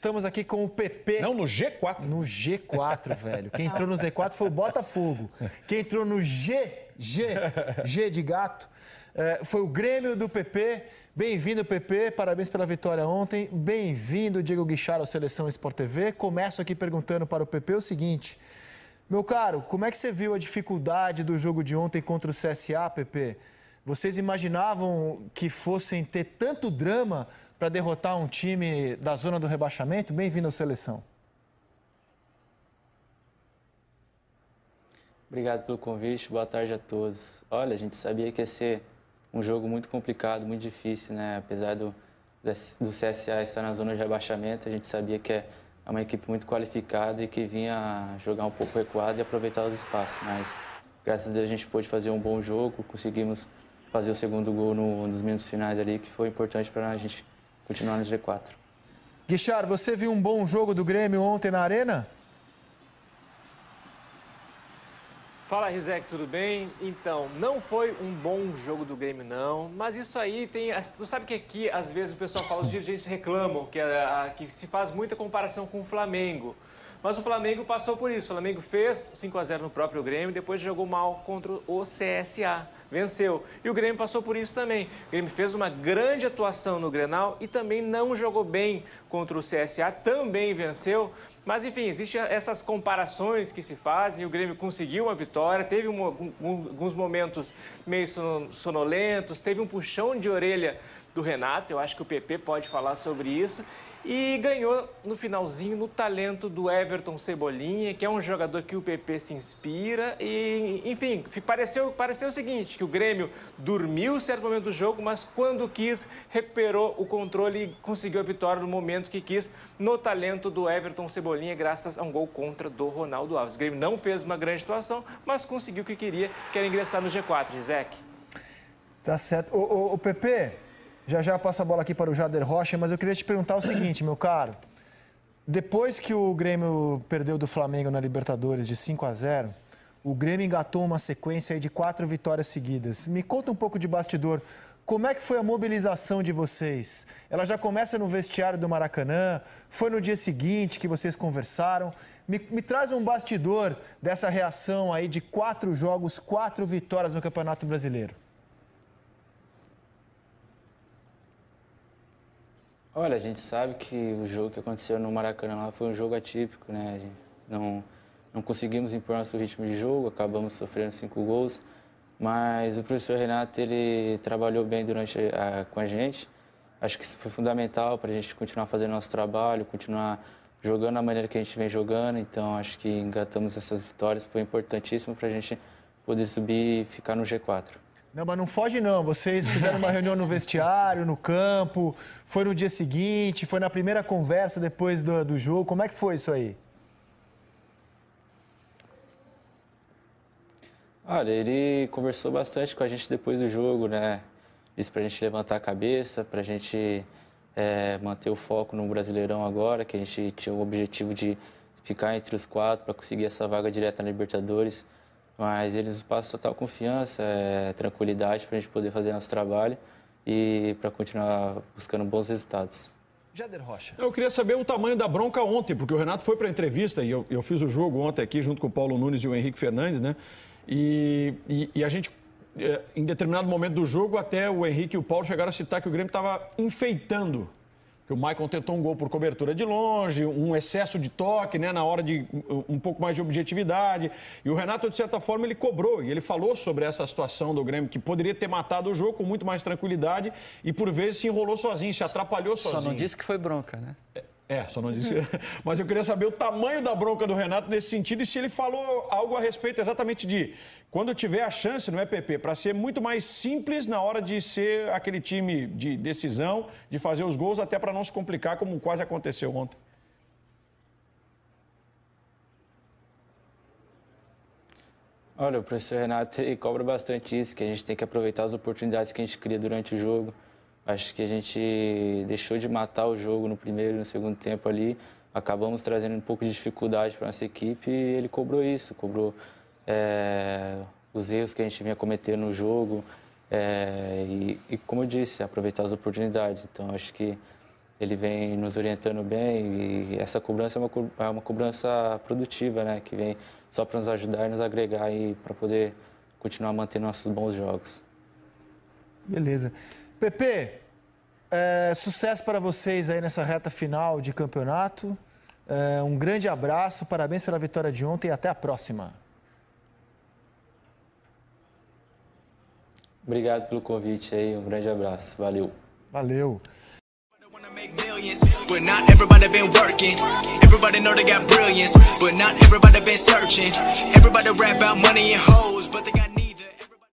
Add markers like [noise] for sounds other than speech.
Estamos aqui com o PP. Não, no G4. No G4, [laughs] velho. Quem entrou no Z4 foi o Botafogo. Quem entrou no G, G, G de gato, eh, foi o Grêmio do PP. Bem-vindo, PP. Parabéns pela vitória ontem. Bem-vindo, Diego Guichar, ao Seleção Sport TV. Começo aqui perguntando para o PP o seguinte. Meu caro, como é que você viu a dificuldade do jogo de ontem contra o CSA, PP? Vocês imaginavam que fossem ter tanto drama para derrotar um time da zona do rebaixamento? Bem-vindo à seleção. Obrigado pelo convite, boa tarde a todos. Olha, a gente sabia que ia ser um jogo muito complicado, muito difícil, né? Apesar do, do CSA estar na zona de rebaixamento, a gente sabia que é uma equipe muito qualificada e que vinha jogar um pouco recuado e aproveitar os espaços. Mas, graças a Deus, a gente pôde fazer um bom jogo, conseguimos fazer o segundo gol no, nos minutos finais ali, que foi importante para a gente continuar no G4. Guichar, você viu um bom jogo do Grêmio ontem na Arena? Fala, Rizek, tudo bem? Então, não foi um bom jogo do Grêmio, não. Mas isso aí tem. Tu sabe que aqui, às vezes, o pessoal fala, os dirigentes reclamam, que, é, que se faz muita comparação com o Flamengo. Mas o Flamengo passou por isso. O Flamengo fez 5 a 0 no próprio Grêmio, depois jogou mal contra o CSA. Venceu. E o Grêmio passou por isso também. O Grêmio fez uma grande atuação no Grenal e também não jogou bem contra o CSA, também venceu. Mas, enfim, existem essas comparações que se fazem. O Grêmio conseguiu uma vitória, teve um, um, alguns momentos meio sonolentos, teve um puxão de orelha do Renato. Eu acho que o PP pode falar sobre isso. E ganhou no finalzinho no talento do Everton Cebolinha, que é um jogador que o PP se inspira. E, enfim, pareceu, pareceu o seguinte: que o Grêmio dormiu certo momento do jogo, mas quando quis, recuperou o controle e conseguiu a vitória no momento que quis, no talento do Everton Cebolinha. Cebolinha graças a um gol contra do Ronaldo Alves. O Grêmio não fez uma grande atuação, mas conseguiu o que queria, que era ingressar no G4, Zeke, Tá certo. O PP já já passa a bola aqui para o Jader Rocha, mas eu queria te perguntar o seguinte, meu caro. Depois que o Grêmio perdeu do Flamengo na Libertadores de 5 a 0, o Grêmio engatou uma sequência de quatro vitórias seguidas. Me conta um pouco de bastidor. Como é que foi a mobilização de vocês? Ela já começa no vestiário do Maracanã? Foi no dia seguinte que vocês conversaram? Me, me traz um bastidor dessa reação aí de quatro jogos, quatro vitórias no Campeonato Brasileiro. Olha, a gente sabe que o jogo que aconteceu no Maracanã lá foi um jogo atípico, né? Não, não conseguimos impor nosso ritmo de jogo, acabamos sofrendo cinco gols. Mas o professor Renato, ele trabalhou bem durante a, com a gente. Acho que isso foi fundamental para a gente continuar fazendo nosso trabalho, continuar jogando da maneira que a gente vem jogando. Então, acho que engatamos essas vitórias. Foi importantíssimo para a gente poder subir e ficar no G4. Não, mas não foge não. Vocês fizeram uma reunião no vestiário, no campo, foi no dia seguinte, foi na primeira conversa depois do, do jogo. Como é que foi isso aí? Olha, ele conversou bastante com a gente depois do jogo, né? Disse pra gente levantar a cabeça, pra gente é, manter o foco no Brasileirão agora, que a gente tinha o objetivo de ficar entre os quatro para conseguir essa vaga direta na Libertadores. Mas ele nos passa total confiança, é, tranquilidade para a gente poder fazer nosso trabalho e para continuar buscando bons resultados. Jader Rocha. Eu queria saber o tamanho da bronca ontem, porque o Renato foi para entrevista e eu, eu fiz o jogo ontem aqui junto com o Paulo Nunes e o Henrique Fernandes, né? E, e, e a gente, é, em determinado momento do jogo, até o Henrique e o Paulo chegaram a citar que o Grêmio estava enfeitando o Maicon tentou um gol por cobertura de longe, um excesso de toque, né, na hora de um pouco mais de objetividade. E o Renato, de certa forma, ele cobrou e ele falou sobre essa situação do Grêmio, que poderia ter matado o jogo com muito mais tranquilidade e, por vezes, se enrolou sozinho, se atrapalhou sozinho. Só não disse que foi bronca, né? É, é, só não disse. [laughs] Mas eu queria saber o tamanho da bronca do Renato nesse sentido e se ele falou algo a respeito exatamente de quando tiver a chance no EPP para ser muito mais simples na hora de ser aquele time de decisão, de fazer os gols, até para não se complicar, como quase aconteceu ontem. Olha, o professor Renato cobra bastante isso, que a gente tem que aproveitar as oportunidades que a gente cria durante o jogo. Acho que a gente deixou de matar o jogo no primeiro e no segundo tempo ali. Acabamos trazendo um pouco de dificuldade para nossa equipe e ele cobrou isso, cobrou é, os erros que a gente vinha cometendo no jogo é, e, e, como eu disse, aproveitar as oportunidades. Então, acho que ele vem nos orientando bem e essa cobrança é uma, é uma cobrança produtiva, né? Que vem só para nos ajudar e nos agregar e para poder continuar mantendo nossos bons jogos. Beleza. Pepe, é, sucesso para vocês aí nessa reta final de campeonato. É, um grande abraço, parabéns pela vitória de ontem e até a próxima. Obrigado pelo convite aí, um grande abraço. Valeu. Valeu. But not everybody been working. Everybody know they got brilliance. But not everybody been searching. Everybody rap about money and hoes, but they got